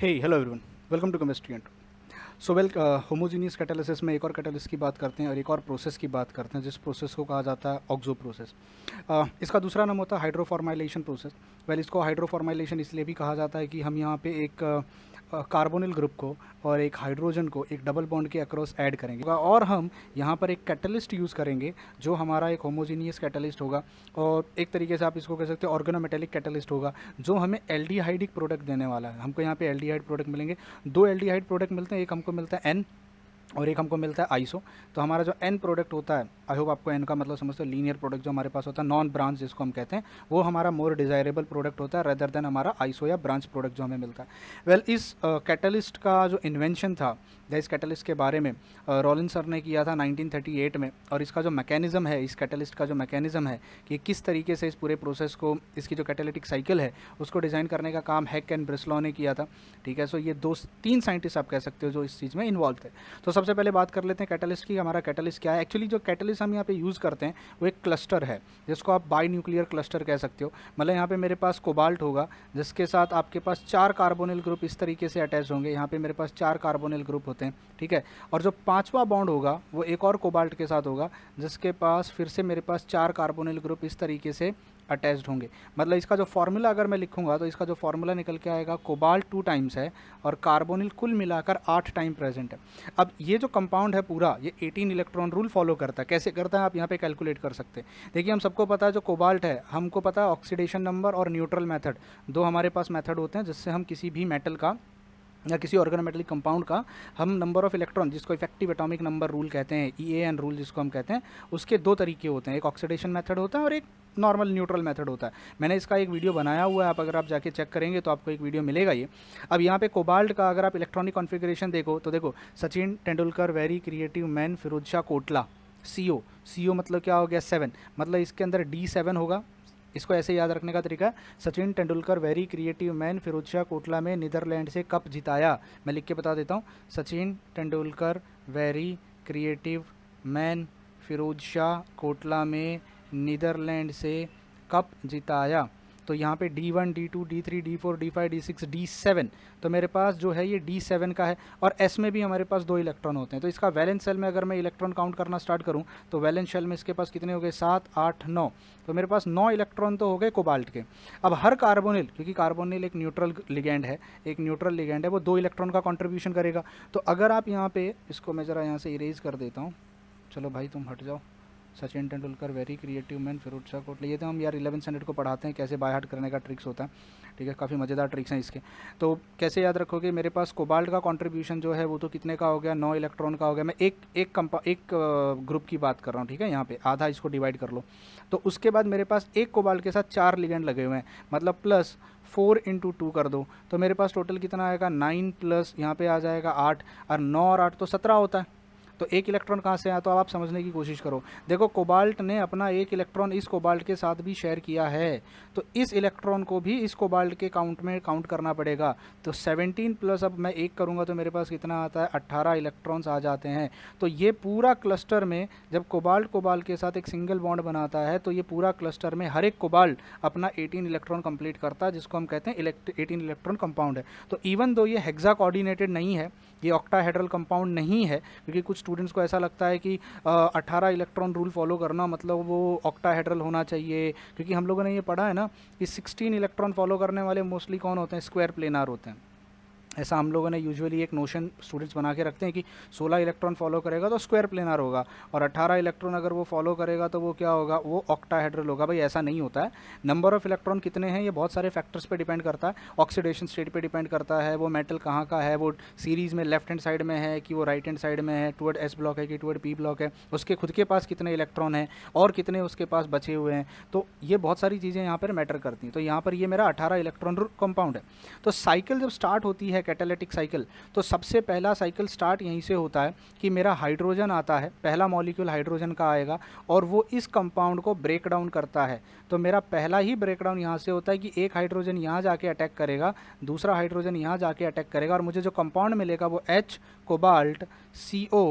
hey hello everyone welcome to Chemistry and so well homogeneous catalysis में एक और catalyst की बात करते हैं और एक और प्रोसेस की बात करते हैं जिस प्रोसेस को कहा जाता है ऑक्जो प्रोसेस uh, इसका दूसरा नाम होता है हाइड्रोफॉर्माइलेशन प्रोसेस वेल इसको हाइड्रोफॉर्माइलेशन इसलिए भी कहा जाता है कि हम यहाँ पे एक uh, कार्बोनिल ग्रुप को और एक हाइड्रोजन को एक डबल बॉन्ड के अक्रॉस ऐड करेंगे और हम यहाँ पर एक कैटलिस्ट यूज़ करेंगे जो हमारा एक होमोजीनियस कैटलिस्ट होगा और एक तरीके से आप इसको कह सकते हैं ऑर्गेनोमेटेलिक कैटलिस्ट होगा जो हमें एल प्रोडक्ट देने वाला है हमको यहाँ पे एल प्रोडक्ट मिलेंगे दो एल प्रोडक्ट मिलते हैं एक हमको मिलता है एन और एक हमको मिलता है आईसो तो हमारा जो एन प्रोडक्ट होता है आई होप आपको एन का मतलब समझते हो लीनियर प्रोडक्ट जो हमारे पास होता है नॉन ब्रांच जिसको हम कहते हैं वो हमारा मोर डिज़ायरेबल प्रोडक्ट होता है रेदर देन हमारा आईसो या ब्रांच प्रोडक्ट जो हमें मिलता है वेल well, इस कैटलिस्ट uh, का जो इन्वेंशन था या इस कैटलिस्ट के बारे में रॉलिन uh, सर ने किया था 1938 में और इसका जो मैकेनिज़्म है इस कैटलिस्ट का जो मैकेनिज़्म है कि किस तरीके से इस पूरे प्रोसेस को इसकी जो कैटेलिटिक साइकिल है उसको डिज़ाइन करने का काम हैक एंड ब्रिस्लॉ ने किया था ठीक है सो ये दो तीन साइंटिस्ट आप कह सकते हो जो इस चीज़ में इन्वॉल्व थे तो सबसे पहले बात कर लेते हैं कैटलिस्ट की हमारा कैटलिस्ट क्या है एक्चुअली जो कैटलिस्ट हम यहाँ पे यूज़ करते हैं वो एक क्लस्टर है जिसको आप बाई न्यूक्लियर क्लस्टर कह सकते हो मतलब यहाँ पे मेरे पास कोबाल्ट होगा जिसके साथ आपके पास चार कार्बोनिल ग्रुप इस तरीके से अटैच होंगे यहाँ पर मेरे पास चार कार्बोनिल ग्रुप होते हैं ठीक है और जो पाँचवा बॉन्ड होगा वो एक और कोबाल्ट के साथ होगा जिसके पास फिर से मेरे पास चार कार्बोनिल ग्रुप इस तरीके से अटैच्ड होंगे मतलब इसका जो फार्मूला अगर मैं लिखूंगा तो इसका जो फार्मूला निकल के आएगा कोबाल्ट टू टाइम्स है और कार्बोनिल कुल मिलाकर आठ टाइम प्रेजेंट है अब ये जो कंपाउंड है पूरा ये 18 इलेक्ट्रॉन रूल फॉलो करता है कैसे करता है आप यहाँ पे कैलकुलेट कर सकते हैं देखिए हम सबको पता है जो कोबाल्ट है हमको पता है ऑक्सीडेशन नंबर और न्यूट्रल मैथड दो हमारे पास मैथड होते हैं जिससे हम किसी भी मेटल का या किसी ऑर्गेनोमेटलिक कंपाउंड का हम नंबर ऑफ इलेक्ट्रॉन जिसको इफेक्टिव एटॉमिक नंबर रूल कहते हैं ई ए एन रूल जिसको हम कहते हैं उसके दो तरीके होते हैं एक ऑक्सीडेशन मेथड होता है और एक नॉर्मल न्यूट्रल मेथड होता है मैंने इसका एक वीडियो बनाया हुआ है आप अगर आप जाके चेक करेंगे तो आपको एक वीडियो मिलेगा ये अब यहाँ पे कोबाल्ट का अगर आप इलेक्ट्रॉनिक कॉन्फ़िगरेशन देखो तो देखो Sachin Tendulkar very creative man Firoz Shah Kotla C O C O मतलब क्या हो गया सेवन मतलब इसके अंदर डी सेवन होगा इसको ऐसे याद रखने का तरीका Sachin Tendulkar very creative man Firoz Shah Kotla में नीदरलैंड से कप जिताया मैं लिख के बता देता हूँ Sachin Tendulkar very creative man Firoz Shah Kotla में नीदरलैंड से कप जिताया तो यहाँ पे D1, D2, D3, D4, D5, D6, D7 तो मेरे पास जो है ये D7 का है और S में भी हमारे पास दो इलेक्ट्रॉन होते हैं तो इसका वैलेंस सेल में अगर मैं इलेक्ट्रॉन काउंट करना स्टार्ट करूँ तो वैलेंस सेल में इसके पास कितने हो गए सात आठ नौ तो मेरे पास नौ इलेक्ट्रॉन तो हो गए कोबाल्ट के अब हर कार्बोनिल क्योंकि कार्बोनिल एक न्यूट्रल लिगेंड है एक न्यूट्रल लिगेंड है वो दो इलेक्ट्रॉन का कॉन्ट्रीब्यूशन करेगा तो अगर आप यहाँ पे इसको मैं ज़रा यहाँ से इरेज कर देता हूँ चलो भाई तुम हट जाओ Sachin Tendulkar very creative man फिर शाह कोटली ये तो हम यार इलेवन स्टैंडर्ड को पढ़ाते हैं कैसे बाय हार्ट करने का ट्रिक्स होता है ठीक है काफ़ी मज़ेदार ट्रिक्स हैं इसके तो कैसे याद रखोगे मेरे पास कोबाल्ट का कॉन्ट्रीब्यूशन जो है वो तो कितने का हो गया नौ इलेक्ट्रॉन का हो गया मैं एक एक कंपा एक ग्रुप की बात कर रहा हूँ ठीक है यहाँ पे आधा इसको डिवाइड कर लो तो उसके बाद मेरे पास एक कोबाल्ट के साथ चार लिगेंड लगे हुए हैं मतलब प्लस फोर इंटू टू कर दो तो मेरे पास टोटल कितना आएगा नाइन प्लस यहाँ पे आ जाएगा आठ और नौ और आठ तो सत्रह होता है तो एक इलेक्ट्रॉन कहाँ से आया तो आप समझने की कोशिश करो देखो कोबाल्ट ने अपना एक इलेक्ट्रॉन इस कोबाल्ट के साथ भी शेयर किया है तो इस इलेक्ट्रॉन को भी इस कोबाल्ट के काउंट में काउंट करना पड़ेगा तो सेवनटीन प्लस अब मैं एक करूँगा तो मेरे पास कितना आता है अट्ठारह इलेक्ट्रॉन्स आ जाते हैं तो ये पूरा क्लस्टर में जब कोबाल्ट कोबाल्ट के साथ एक सिंगल बॉन्ड बनाता है तो ये पूरा क्लस्टर में हर एक कोबाल्ट अपना एटीन इलेक्ट्रॉन कम्प्लीट करता है जिसको हम कहते हैं एटीन इलेक्ट्रॉन कंपाउंड है तो इवन दो ये हेक्सा कोऑर्डिनेटेड नहीं है ये ऑक्टाहेड्रल कंपाउंड नहीं है क्योंकि कुछ स्टूडेंट्स को ऐसा लगता है कि अट्ठारह इलेक्ट्रॉन रूल फॉलो करना मतलब वो ऑक्टाहेड्रल होना चाहिए क्योंकि हम लोगों ने ये पढ़ा है ना कि सिक्सटीन इलेक्ट्रॉन फॉलो करने वाले मोस्टली कौन होते हैं स्क्वायर प्लेनार होते हैं ऐसा हम लोगों ने यूजुअली एक नोशन स्टूडेंट्स बना के रखते हैं कि 16 इलेक्ट्रॉन फॉलो करेगा तो स्क्वायर प्लेनर होगा और 18 इलेक्ट्रॉन अगर वो फॉलो करेगा तो वो क्या होगा वो ऑक्टाहेड्रल होगा भाई ऐसा नहीं होता है नंबर ऑफ़ इलेक्ट्रॉन कितने हैं ये बहुत सारे फैक्टर्स पर डिपेंड करता है ऑक्सीडेशन स्टेट पर डिपेंड करता है वो मेटल कहाँ का है वो सीरीज़ में लेफ्ट हैंड साइड में है कि वो राइट हैंड साइड में है टूवर्ड एस ब्लॉक है कि टूवर्ड पी ब्लॉक है उसके खुद के पास कितने इलेक्ट्रॉन हैं और कितने उसके पास बचे हुए हैं तो ये बहुत सारी चीज़ें यहाँ पर मैटर करती हैं तो यहाँ पर ये मेरा अठारह इलेक्ट्रॉन कंपाउंड है तो साइकिल जब स्टार्ट होती है कैटालिटिक साइकिल तो सबसे पहला साइकिल स्टार्ट यहीं से होता है कि मेरा हाइड्रोजन आता है पहला मॉलिक्यूल हाइड्रोजन का आएगा और वो इस कंपाउंड को ब्रेक डाउन करता है तो मेरा पहला ही ब्रेक डाउन यहाँ से होता है कि एक हाइड्रोजन यहाँ जाके अटैक करेगा दूसरा हाइड्रोजन यहाँ जाके अटैक करेगा और मुझे जो कंपाउंड मिलेगा वो H cobalt C O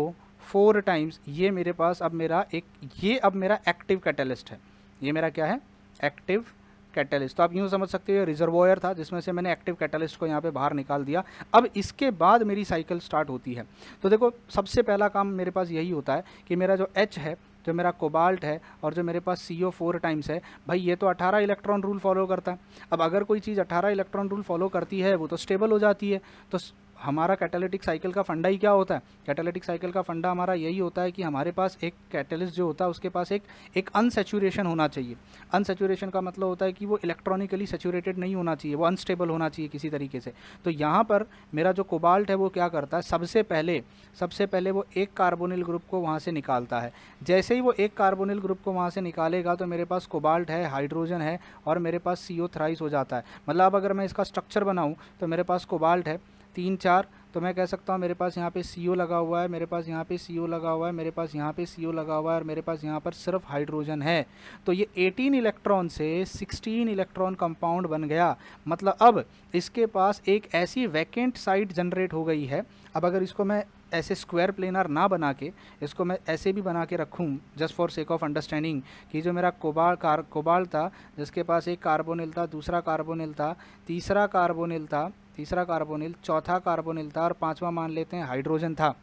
four times ये मेरे पास अब मेरा एक ये अब मेरा एक्टिव कैटलिस्ट है ये मेरा क्या है एक्टिव कैटलिस्ट तो आप यूँ समझ सकते हो रिजर्वोयर था जिसमें से मैंने एक्टिव कैटलिस्ट को यहाँ पे बाहर निकाल दिया अब इसके बाद मेरी साइकिल स्टार्ट होती है तो देखो सबसे पहला काम मेरे पास यही होता है कि मेरा जो एच है जो मेरा कोबाल्ट है और जो मेरे पास सी ओ फोर टाइम्स है भाई ये तो 18 इलेक्ट्रॉन रूल फॉलो करता है अब अगर कोई चीज़ 18 इलेक्ट्रॉन रूल फॉलो करती है वो तो स्टेबल हो जाती है तो हमारा कैटालिटिक साइकिल का फंडा ही क्या होता है कैटालिटिक साइकिल का फंडा हमारा यही होता है कि हमारे पास एक कैटलिस्ट जो होता है उसके पास एक एक अनसेचुरेशन होना चाहिए अनसेचुरेशन का मतलब होता है कि वो इलेक्ट्रॉनिकली सेचूरेटेड नहीं होना चाहिए वो अनस्टेबल होना चाहिए किसी तरीके से तो यहाँ पर मेरा जो कोबाल्ट है वो क्या करता है सबसे पहले सबसे पहले वो एक कार्बोनिल ग्रुप को वहाँ से निकालता है जैसे ही वो एक कार्बोनिल ग्रुप को वहाँ से निकालेगा तो मेरे पास कोबाल्ट है हाइड्रोजन है और मेरे पास सी हो जाता है मतलब अब अगर मैं इसका स्ट्रक्चर बनाऊँ तो मेरे पास कोबाल्ट है तीन चार तो मैं कह सकता हूँ मेरे पास यहाँ पे सी लगा हुआ है मेरे पास यहाँ पे सी लगा हुआ है मेरे पास यहाँ पे सी लगा हुआ है और मेरे पास यहाँ पर सिर्फ हाइड्रोजन है तो ये 18 इलेक्ट्रॉन से 16 इलेक्ट्रॉन कंपाउंड बन गया मतलब अब इसके पास एक ऐसी वैकेंट साइट जनरेट हो गई है अब अगर इसको मैं ऐसे स्क्वायर प्लेनर ना बना के इसको मैं ऐसे भी बना के रखूँ just for sake of understanding कि जो मेरा कोबाल कार कोबाल था जिसके पास एक कार्बोनिल था दूसरा कार्बोनिल था तीसरा कार्बोनिल था तीसरा कार्बोनिल चौथा कार्बोनिल था और पाँचवा मान लेते हैं हाइड्रोजन था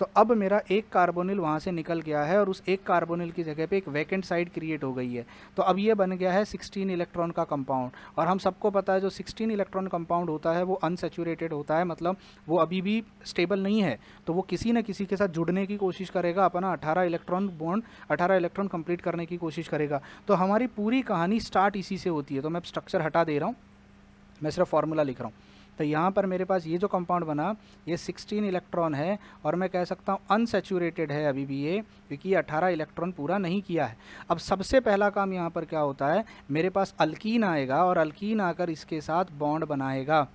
तो अब मेरा एक कार्बोनिल वहाँ से निकल गया है और उस एक कार्बोनिल की जगह पे एक वैकेंट साइड क्रिएट हो गई है तो अब ये बन गया है 16 इलेक्ट्रॉन का कंपाउंड और हम सबको पता है जो 16 इलेक्ट्रॉन कंपाउंड होता है वो अनसेचूरेटेड होता है मतलब वो अभी भी स्टेबल नहीं है तो वो किसी न किसी के साथ जुड़ने की कोशिश करेगा अपना अठारह इलेक्ट्रॉन बॉन्ड अठारह इलेक्ट्रॉन कंप्लीट करने की कोशिश करेगा तो हमारी पूरी कहानी स्टार्ट इसी से होती है तो मैं स्ट्रक्चर हटा दे रहा हूँ मैं सिर्फ फार्मूला लिख रहा हूँ तो यहाँ पर मेरे पास ये जो कंपाउंड बना ये 16 इलेक्ट्रॉन है और मैं कह सकता हूँ अनसेचूरेटेड है अभी भी ये क्योंकि ये 18 इलेक्ट्रॉन पूरा नहीं किया है अब सबसे पहला काम यहाँ पर क्या होता है मेरे पास अल्किन आएगा और अल्किन आकर इसके साथ बॉन्ड बनाएगा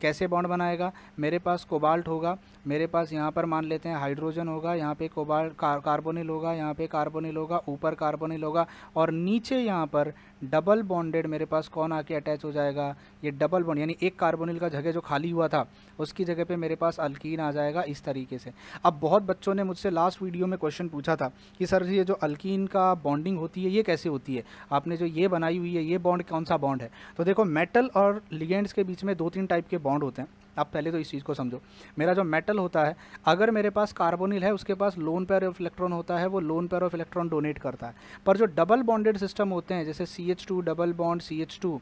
कैसे बॉन्ड बनाएगा मेरे पास कोबाल्ट होगा मेरे पास यहाँ पर मान लेते हैं हाइड्रोजन होगा यहाँ पे कोबाल्ट कार्बोनिल होगा यहाँ पे कार्बोनिल होगा ऊपर कार्बोनिल होगा और नीचे यहाँ पर डबल बॉन्डेड मेरे पास कौन आके अटैच हो जाएगा ये डबल बॉन्ड यानी एक कार्बोनिल का जगह जो खाली हुआ था उसकी जगह पे मेरे पास अल्कीन आ जाएगा इस तरीके से अब बहुत बच्चों ने मुझसे लास्ट वीडियो में क्वेश्चन पूछा था कि सर ये जो अल्कीन का बॉन्डिंग होती है ये कैसे होती है आपने जो ये बनाई हुई है ये बॉन्ड कौन सा बॉन्ड है तो देखो मेटल और लिगेंड्स के बीच में दो तीन टाइप के बॉन्ड होते हैं आप पहले तो इस चीज़ को समझो मेरा जो मेटल होता है अगर मेरे पास कार्बोनिल है उसके पास लोन पेयर ऑफ इलेक्ट्रॉन होता है वो lone pair of electron donate करता है पर जो डबल बॉन्डेड सिस्टम होते हैं जैसे C H two double bond C H two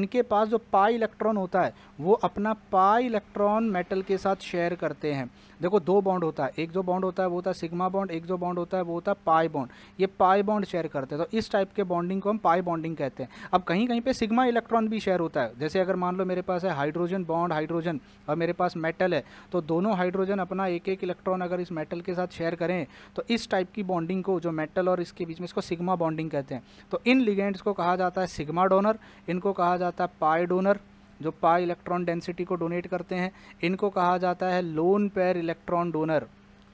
इनके पास जो पाई इलेक्ट्रॉन होता है वो अपना पाई इलेक्ट्रॉन मेटल के साथ शेयर करते हैं देखो दो बॉन्ड होता है एक जो बॉन्ड होता है वो होता है सिग्मा बॉन्ड एक जो बॉन्ड होता है वो होता है पाई बॉन्ड ये पाई बॉन्ड शेयर करते हैं तो इस टाइप के बॉन्डिंग को हम पाई बॉन्डिंग कहते हैं अब कहीं कहीं पर सिग्मा इलेक्ट्रॉन भी शेयर होता है जैसे अगर मान लो मेरे पास है हाइड्रोजन बॉन्ड हाइड्रोजन और मेरे पास मेटल है तो दोनों हाइड्रोजन अपना एक एक इलेक्ट्रॉन अगर इस मेटल के साथ शेयर करें तो इस टाइप की बॉन्डिंग को जो मेटल और इसके बीच में इसको सिग्मा बॉन्डिंग कहते हैं तो इन लिगेंड्स को कहा जाता है सिग्मा डोनर इनको कहा जाता है पाई डोनर जो पाई इलेक्ट्रॉन डेंसिटी को डोनेट करते हैं इनको कहा जाता है lone pair electron donor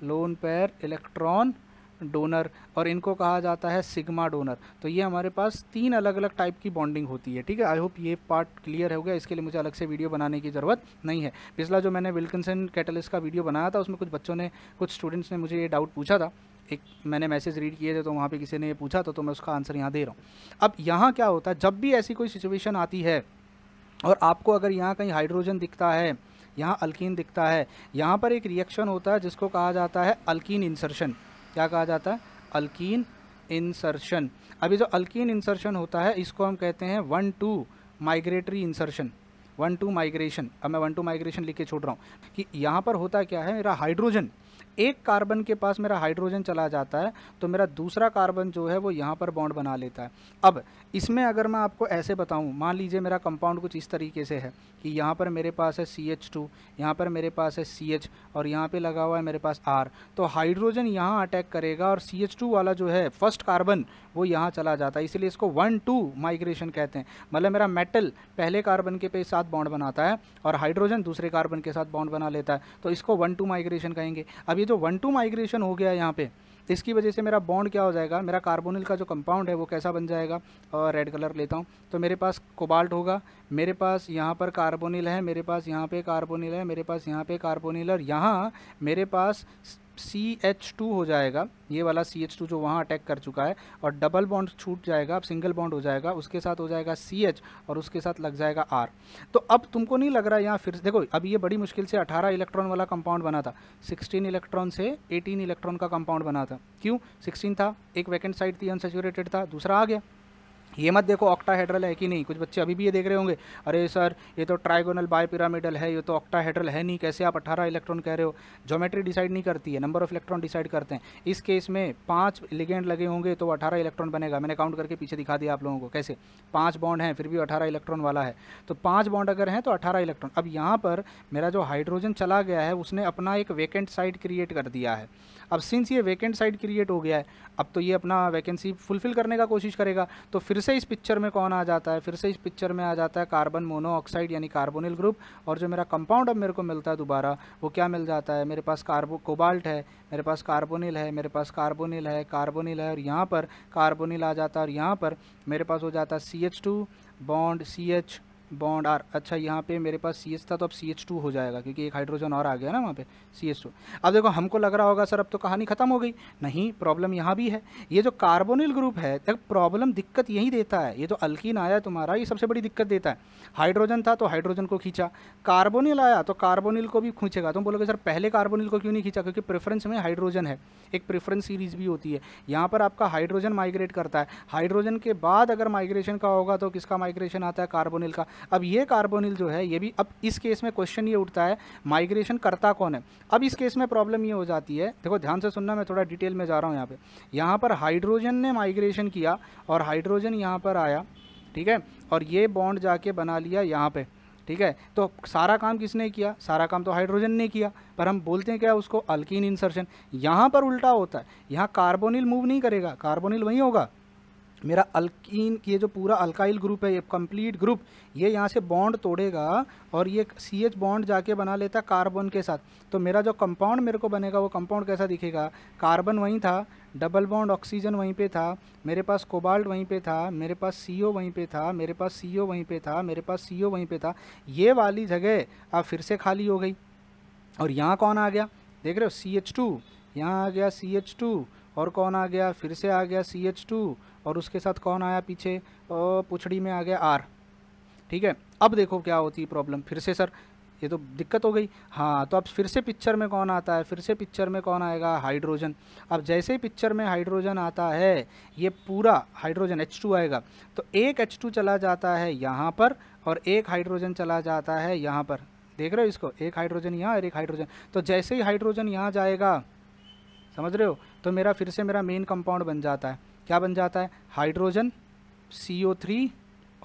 lone pair electron donor और इनको कहा जाता है सिग्मा डोनर तो ये हमारे पास तीन अलग अलग टाइप की बॉन्डिंग होती है ठीक है आई होप ये पार्ट क्लियर हो गया इसके लिए मुझे अलग से वीडियो बनाने की ज़रूरत नहीं है पिछला जो मैंने विल्किसन कैटलिस का वीडियो बनाया था उसमें कुछ बच्चों ने कुछ स्टूडेंट्स ने मुझे ये डाउट पूछा था एक मैंने मैसेज रीड किए थे तो वहाँ पर किसी ने ये पूछा था तो मैं उसका आंसर यहाँ दे रहा हूँ अब यहाँ क्या होता है जब भी ऐसी कोई सिचुएशन आती है और आपको अगर यहाँ कहीं हाइड्रोजन दिखता है यहाँ अल्किन दिखता है यहाँ पर एक रिएक्शन होता है जिसको कहा जाता है अल्किन इंसर्शन क्या कहा जाता है अल्किन इंसर्शन अभी जो अल्किन इंसर्शन होता है इसको हम कहते हैं one two migratory insertion one two migration अब मैं वन टू माइग्रेशन लिख के छोड़ रहा हूँ कि यहाँ पर होता क्या है मेरा हाइड्रोजन एक कार्बन के पास मेरा हाइड्रोजन चला जाता है तो मेरा दूसरा कार्बन जो है वो यहाँ पर बॉन्ड बना लेता है अब इसमें अगर मैं आपको ऐसे बताऊँ मान लीजिए मेरा कंपाउंड कुछ इस तरीके से है कि यहाँ पर मेरे पास है सी एच टू यहाँ पर मेरे पास है सी एच और यहाँ पर लगा हुआ है मेरे पास आर तो हाइड्रोजन यहाँ अटैक करेगा और सी एच टू वाला जो है फर्स्ट कार्बन वो यहाँ चला जाता है इसलिए इसको वन टू माइग्रेशन कहते हैं मतलब मेरा मेटल पहले कार्बन के पे साथ बॉन्ड बनाता है और हाइड्रोजन दूसरे कार्बन के साथ बॉन्ड बना लेता है तो इसको वन टू माइग्रेशन कहेंगे अब ये जो वन टू माइग्रेशन हो गया यहाँ पे इसकी वजह से मेरा बॉन्ड क्या हो जाएगा मेरा कार्बोनिल का जो कंपाउंड है वो कैसा बन जाएगा और रेड कलर लेता हूँ तो मेरे पास कोबाल्ट होगा मेरे पास यहाँ पर कार्बोनिल है मेरे पास यहाँ पे कार्बोनिल है मेरे पास यहाँ पे कार्बोनिल और यहाँ मेरे पास सी एच टू हो जाएगा ये वाला सी एच टू जो वहाँ अटैक कर चुका है और डबल बॉन्ड छूट जाएगा अब सिंगल बॉन्ड हो जाएगा उसके साथ हो जाएगा सी एच और उसके साथ लग जाएगा आर तो अब तुमको नहीं लग रहा यहाँ फिर देखो अब ये बड़ी मुश्किल से अठारह इलेक्ट्रॉन वाला कंपाउंड बना था सिक्सटीन इलेक्ट्रॉन से एटीन इलेक्ट्रॉन का कंपाउंड बना था क्यों सिक्सटीन था एक वैकेंट साइड थी अनसेचुरेटेड था दूसरा आ गया ये मत देखो ऑक्टाहेड्रल है कि नहीं कुछ बच्चे अभी भी ये देख रहे होंगे अरे सर ये तो ट्राइगोनल बायपिरामिडल है ये तो ऑक्टाहेड्रल है नहीं कैसे आप 18 इलेक्ट्रॉन कह रहे हो ज्योमेट्री डिसाइड नहीं करती है नंबर ऑफ इलेक्ट्रॉन डिसाइड करते हैं इस केस में पाँच लिगेंड लगे होंगे तो अठारह इलेक्ट्रॉन बनेगा मैंने काउंट करके पीछे दिखा दिया आप लोगों को कैसे पाँच बॉन्ड हैं फिर भी अठारह इलेक्ट्रॉन वाला है तो पाँच बॉन्ड अगर हैं तो अठारह इलेक्ट्रॉन अब यहाँ पर मेरा जो हाइड्रोजन चला गया है उसने अपना एक वेकेंट साइड क्रिएट कर दिया है अब सिंस ये वैकेंट साइड क्रिएट हो गया है अब तो ये अपना वैकेंसी फुलफिल करने का कोशिश करेगा तो फिर से इस पिक्चर में कौन आ जाता है फिर से इस पिक्चर में आ जाता है कार्बन मोनोऑक्साइड यानी कार्बोनिल ग्रुप और जो मेरा कंपाउंड अब मेरे को मिलता है दोबारा वो क्या मिल जाता है मेरे पास कार्बो कोबाल्ट है मेरे पास कार्बोनिल है मेरे पास कार्बोनिल है कार्बोनिल है और यहाँ पर कार्बोनिल आ जाता है और यहाँ पर मेरे पास हो जाता है C H two bond C H bond R अच्छा यहाँ पे मेरे पास सी था तो अब सी एच टू हो जाएगा क्योंकि एक हाइड्रोजन और आ गया ना वहाँ पे सी टू अब देखो हमको लग रहा होगा सर अब तो कहानी ख़त्म हो गई नहीं प्रॉब्लम यहाँ भी है ये जो कार्बोनिल ग्रुप है एक प्रॉब्लम दिक्कत यही देता है ये जो अल्किन आया तुम्हारा ये सबसे बड़ी दिक्कत देता है हाइड्रोजन था तो हाइड्रोजन को खींचा कार्बोनिल आया तो कार्बोनिल को भी खींचेगा तुम बोलोगे सर पहले कार्बोनिल को क्यों नहीं खींचा क्योंकि प्रेफरेंस में हाइड्रोजन है एक प्रेफरेंस सीरीज भी होती है यहाँ पर आपका हाइड्रोजन माइग्रेट करता है हाइड्रोजन के बाद अगर माइग्रेशन का होगा तो किसका माइग्रेशन आता है कार्बोनिल का अब ये कार्बोनिल जो है ये भी अब इस केस में क्वेश्चन ये उठता है माइग्रेशन करता कौन है अब इस केस में प्रॉब्लम ये हो जाती है देखो ध्यान से सुनना मैं थोड़ा डिटेल में जा रहा हूँ यहाँ पर यहाँ पर हाइड्रोजन ने माइग्रेशन किया और हाइड्रोजन यहाँ पर आया ठीक है और ये बॉन्ड जाके बना लिया यहाँ पर ठीक है तो सारा काम किसने किया सारा काम तो हाइड्रोजन ने किया पर हम बोलते हैं क्या उसको अल्किन इंसर्शन यहाँ पर उल्टा होता है यहाँ कार्बोनिल मूव नहीं करेगा कार्बोनिल वहीं होगा मेरा अल्किन ये जो पूरा अल्काइल ग्रुप है ये कंप्लीट ग्रुप ये यहाँ से बॉन्ड तोड़ेगा और ये सी एच बॉन्ड जाके बना लेता कार्बन के साथ तो मेरा जो कंपाउंड मेरे को बनेगा वो कंपाउंड कैसा दिखेगा कार्बन वहीं था डबल बॉन्ड ऑक्सीजन वहीं पे था मेरे पास कोबाल्ट वहीं पे था मेरे पास सी ओ वहीं पे था मेरे पास सी ओ वहीं पे था मेरे पास सी ओ वहीं पे था ये वाली जगह अब फिर से खाली हो गई और यहाँ कौन आ गया देख रहे हो सी एच टू यहाँ आ गया सी एच टू और कौन आ गया फिर से आ गया सी एच टू और उसके साथ कौन आया पीछे पुछड़ी में आ गया आर ठीक है अब देखो क्या होती है प्रॉब्लम फिर से सर ये तो दिक्कत हो गई हाँ तो अब फिर से पिक्चर में कौन आता है फिर से पिक्चर में कौन आएगा हाइड्रोजन अब जैसे ही पिक्चर में हाइड्रोजन आता है ये पूरा हाइड्रोजन H2 आएगा तो एक H2 चला जाता है यहाँ पर और एक हाइड्रोजन चला जाता है यहाँ पर देख रहे हो इसको एक हाइड्रोजन यहाँ और एक हाइड्रोजन तो जैसे ही हाइड्रोजन यहाँ जाएगा समझ रहे हो तो मेरा फिर से मेरा मेन कंपाउंड बन जाता है क्या बन जाता है हाइड्रोजन सी ओ थ्री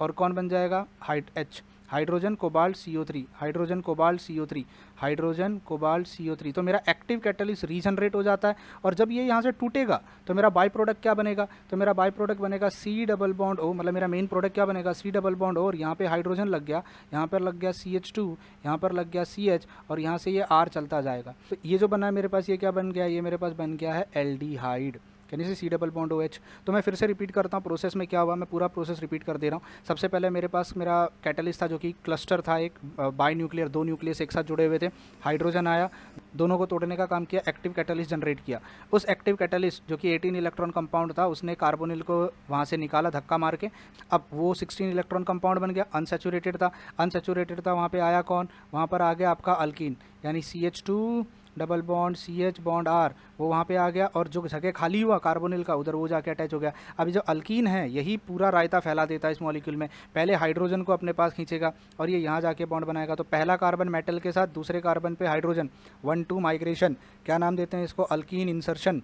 और कौन बन जाएगा हाइट H hydrogen cobalt C O three hydrogen cobalt C O three hydrogen cobalt C O three तो मेरा एक्टिव कैटलिस्ट रीजनरेट हो जाता है और जब ये यहाँ से टूटेगा तो मेरा बाई प्रोडक्ट क्या बनेगा तो मेरा बाई प्रोडक्ट बनेगा सी डबल बॉन्ड ओ मतलब मेरा मेन प्रोडक्ट क्या बनेगा सी डबल बॉन्ड ओ और यहाँ पर हाइड्रोजन लग गया यहाँ पर लग गया सी एच टू यहाँ पर लग गया सी एच और यहाँ से ये आर चलता जाएगा तो ये जो बना है मेरे पास ये क्या बन गया ये मेरे पास बन गया है aldehyde can you see C double bond O H तो मैं फिर से रिपीट करता हूँ प्रोसेस में क्या हुआ मैं पूरा प्रोसेस रिपीट कर दे रहा हूँ सबसे पहले मेरे पास मेरा कैटलिस्ट था जो कि क्लस्टर था एक बाई न्यूक्लियर दो न्यूक्लियस एक साथ जुड़े हुए थे हाइड्रोजन आया दोनों को तोड़ने का काम किया एक्टिव कैटलिस्ट जनरेट किया उस एक्टिव कैटलिस्ट जो कि 18 इलेक्ट्रॉन कंपाउंड था उसने कार्बोनिल को वहाँ से निकाला धक्का मार के अब वो 16 इलेक्ट्रॉन कंपाउंड बन गया अनसेचुरेटेड था अनसेचुरेटेड था वहाँ पे आया कौन वहाँ पर आ गया आपका अल्किन यानी C H two double bond C H bond R वो वहाँ पे आ गया और जो जगह खाली हुआ कार्बोनिल का उधर वो जाके अटैच हो गया अभी जो अल्कीन है यही पूरा रायता फैला देता है इस मॉलिक्यूल में पहले हाइड्रोजन को अपने पास खींचेगा और ये यहाँ जाके बॉन्ड बनाएगा तो पहला कार्बन मेटल के साथ दूसरे कार्बन पर हाइड्रोजन वन टू माइग्रेशन क्या नाम देते हैं इसको अल्कीन इंसर्शन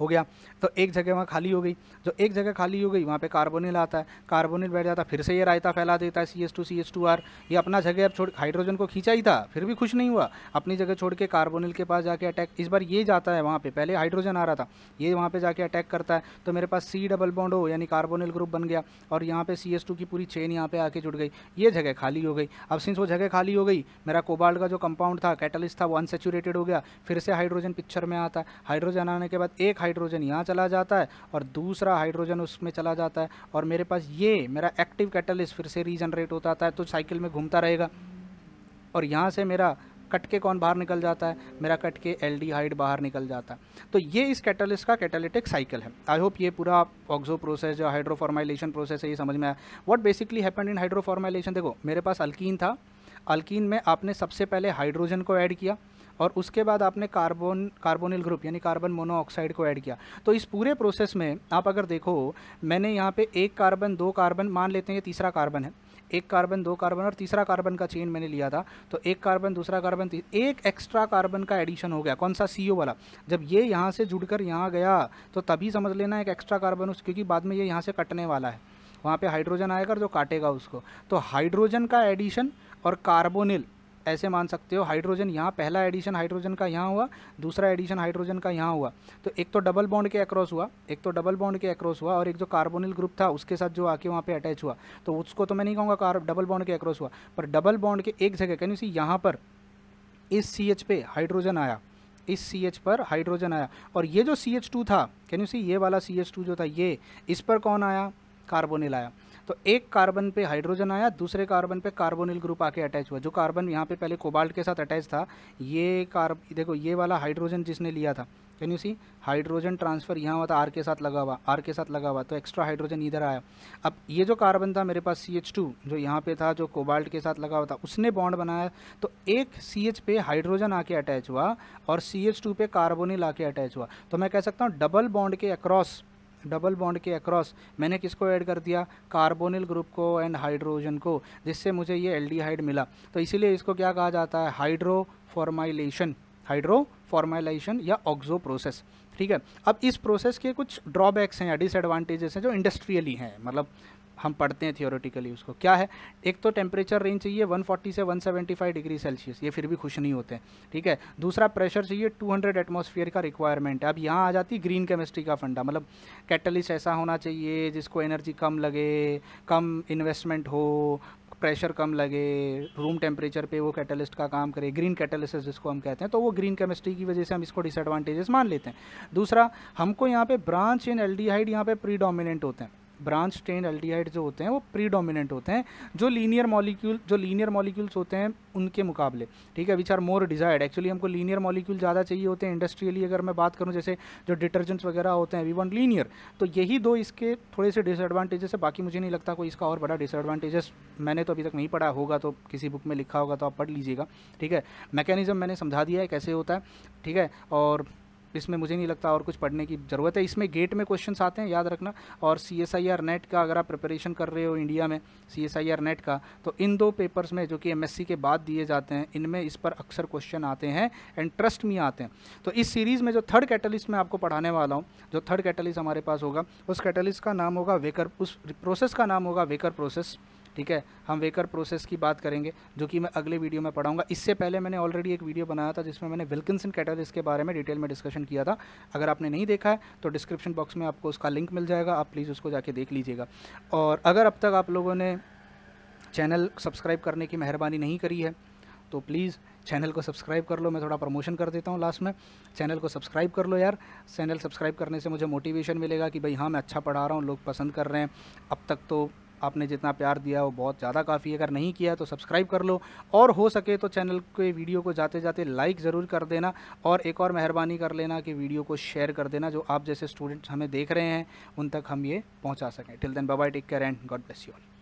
हो गया तो एक जगह वहाँ खाली हो गई जो एक जगह खाली हो गई वहाँ पे कार्बोनिल आता है कार्बोनिल बैठ जाता है फिर से ये रायता फैला देता है C S two C S two R ये अपना जगह अब छोड़ हाइड्रोजन को खींचा ही था फिर भी खुश नहीं हुआ अपनी जगह छोड़ के कार्बोनिल के पास जाके अटैक इस बार ये जाता है वहाँ पर पहले हाइड्रोजन आ रहा था ये वहाँ पर जाके अटैक करता है तो मेरे पास सी डबल बॉन्ड हो यानी कार्बोनिल ग्रुप बन गया और यहाँ पर सी एस टू की पूरी चेन यहाँ पर आके जुड़ गई ये जगह खाली हो गई अब सिंस वो जगह खाली हो गई मेरा कोबाल्ट का जो कंपाउंड था कैटलिस्ट था वो अनसेचुरेटेड हो गया फिर से हाइड्रोजन पिक्चर में आता है हाइड्रोजन आने के बाद एक हाइड्रोजन यहाँ चला जाता है और दूसरा हाइड्रोजन उसमें चला जाता है और मेरे पास ये मेरा एक्टिव कैटलिस्ट फिर से रीजनरेट होता आता है तो साइकिल में घूमता रहेगा और यहाँ से मेरा कट के कौन बाहर निकल जाता है मेरा कट के एल बाहर निकल जाता है तो ये इस कैटलिस्ट का कैटालिटिक साइकिल है आई होप ये पूरा ऑक्सो प्रोसेस जो हाइड्रोफॉर्माइलेशन प्रोसेस है ये समझ में आया what basically happen in hydroformylation देखो मेरे पास अल्कीन था अल्कीन में आपने सबसे पहले हाइड्रोजन को ऐड किया और उसके बाद आपने कार्बन कार्बोनिल ग्रुप यानी कार्बन मोनोऑक्साइड को ऐड किया तो इस पूरे प्रोसेस में आप अगर देखो मैंने यहाँ पे एक कार्बन दो कार्बन मान लेते हैं तीसरा कार्बन है एक कार्बन दो कार्बन और तीसरा कार्बन का चेन मैंने लिया था तो एक कार्बन दूसरा कार्बन एक एक्स्ट्रा कार्बन का एडिशन हो गया कौन सा सी वाला जब ये यहाँ से जुड़कर यहाँ गया तो तभी समझ लेना एक एक्स्ट्रा कार्बन उस क्योंकि बाद में ये यहाँ से कटने वाला है वहाँ पे हाइड्रोजन आएगा जो काटेगा उसको तो हाइड्रोजन का एडिशन और कार्बोनिल ऐसे मान सकते हो हाइड्रोजन यहाँ पहला एडिशन हाइड्रोजन का यहाँ हुआ दूसरा एडिशन हाइड्रोजन का यहाँ हुआ तो एक तो डबल बॉन्ड के अक्रॉस हुआ एक तो डबल बॉन्ड के अक्रॉस हुआ और एक जो कार्बोनिल ग्रुप था उसके साथ जो आके वहाँ पे अटैच हुआ तो उसको तो मैं नहीं कहूँगा डबल बॉन्ड के अक्रॉस हुआ पर डबल बॉन्ड के एक जगह कहीं सी यहाँ पर इस सी एच पे हाइड्रोजन आया इस सी एच पर हाइड्रोजन आया और ये जो सी एच टू था कहीं सी ये वाला सी एच टू जो था ये इस पर कौन आया कार्बोनिल आया तो एक कार्बन पे हाइड्रोजन आया दूसरे कार्बन पे कार्बोनिल ग्रुप आके अटैच हुआ जो कार्बन यहाँ पे पहले कोबाल्ट के साथ अटैच था ये कार्ब देखो ये वाला हाइड्रोजन जिसने लिया था can you see hydrogen transfer यहाँ हुआ था आर के साथ लगा हुआ आर के साथ लगा हुआ तो एक्स्ट्रा हाइड्रोजन इधर आया अब ये जो कार्बन था मेरे पास सी एच टू जो यहाँ पे था जो कोबाल्ट के साथ लगा हुआ था उसने बॉन्ड बनाया तो एक सी एच पे हाइड्रोजन आके अटैच हुआ और सी एच टू पे कार्बोनिल आके अटैच हुआ तो मैं कह सकता हूँ डबल बॉन्ड के अक्रॉस डबल बॉन्ड के अक्रॉस मैंने किसको ऐड कर दिया कार्बोनिल ग्रुप को एंड हाइड्रोजन को जिससे मुझे ये एल्डिहाइड मिला तो इसीलिए इसको क्या कहा जाता है हाइड्रो फॉर्माइलेशन हाइड्रो फॉर्माइलाइजेशन या ऑक्जो प्रोसेस ठीक है अब इस प्रोसेस के कुछ ड्रॉबैक्स हैं या डिसएडवांटेजेस हैं जो इंडस्ट्रियली हैं मतलब हम पढ़ते हैं थियोरेटिकली उसको क्या है एक तो टेम्परेचर रेंज चाहिए 140 से 175 डिग्री सेल्सियस ये फिर भी खुश नहीं होते ठीक है दूसरा प्रेशर चाहिए 200 एटमॉस्फेयर का रिक्वायरमेंट है अब यहाँ आ जाती ग्रीन केमिस्ट्री का फंडा मतलब कैटलिस्ट ऐसा होना चाहिए जिसको एनर्जी कम लगे कम इन्वेस्टमेंट हो प्रेशर कम लगे रूम टेम्परेचर पे वो कैटलिस्ट का काम करे ग्रीन कैटलिस्ट जिसको हम कहते हैं तो वो ग्रीन केमिस्ट्री की वजह से हम इसको डिसएडवांटेजेस मान लेते हैं दूसरा हमको यहाँ पे ब्रांच इन एल्डिहाइड यहाँ पे प्रीडोमिनेंट होते हैं ब्रांच स्ट्रेन एल्डिहाइड जो होते हैं वो प्रीडोमिनेंट होते हैं जो लीनियर मॉलिक्यूल जो लीनियर मॉलिक्यूल्स होते हैं उनके मुकाबले ठीक है which are more desired actually हमको लीनियर मॉलिक्यूल ज़्यादा चाहिए होते हैं इंडस्ट्रियली अगर मैं बात करूँ जैसे जो डिटर्जेंट्स वगैरह होते हैं वी वॉन्ट लीनियर तो यही दो इसके थोड़े से डिसएडवांटेजेस है बाकी मुझे नहीं लगता कोई इसका और बड़ा डिसएडवांटेजेस मैंने तो अभी तक नहीं पढ़ा होगा तो किसी बुक में लिखा होगा तो आप पढ़ लीजिएगा ठीक है मैकेनिज्म मैंने समझा दिया है कैसे होता है ठीक है और इसमें मुझे नहीं लगता और कुछ पढ़ने की ज़रूरत है इसमें गेट में क्वेश्चन आते हैं याद रखना और C S I R NET का अगर आप प्रिपरेशन कर रहे हो इंडिया में C S I R NET का तो इन दो पेपर्स में जो कि एम एस सी के बाद दिए जाते हैं इनमें इस पर अक्सर क्वेश्चन आते हैं एंड ट्रस्ट में आते हैं तो इस सीरीज़ में जो थर्ड कैटलिस्ट मैं आपको पढ़ाने वाला हूँ जो थर्ड कैटलिस्ट हमारे पास होगा उस कैटलिस्ट का नाम होगा वेकर उस प्रोसेस का नाम होगा वेकर प्रोसेस ठीक है हम वेकर प्रोसेस की बात करेंगे जो कि मैं अगले वीडियो में पढ़ाऊंगा इससे पहले मैंने ऑलरेडी एक वीडियो बनाया था जिसमें मैंने विल्किसन कैटालिस्ट के बारे में डिटेल में डिस्कशन किया था अगर आपने नहीं देखा है तो डिस्क्रिप्शन बॉक्स में आपको उसका लिंक मिल जाएगा आप प्लीज़ उसको जाके देख लीजिएगा और अगर अब तक आप लोगों ने चैनल सब्सक्राइब करने की मेहरबानी नहीं करी है तो प्लीज़ चैनल को सब्सक्राइब कर लो मैं थोड़ा प्रमोशन कर देता हूँ लास्ट में चैनल को सब्सक्राइब कर लो यार चैनल सब्सक्राइब करने से मुझे मोटिवेशन मिलेगा कि भाई हाँ मैं अच्छा पढ़ा रहा हूँ लोग पसंद कर रहे हैं अब तक तो आपने जितना प्यार दिया वो बहुत ज़्यादा काफ़ी अगर नहीं किया तो सब्सक्राइब कर लो और हो सके तो चैनल के वीडियो को जाते जाते लाइक ज़रूर कर देना और एक और मेहरबानी कर लेना कि वीडियो को शेयर कर देना जो आप जैसे स्टूडेंट्स हमें देख रहे हैं उन तक हम ये पहुँचा सकें till then bye take care and God bless you all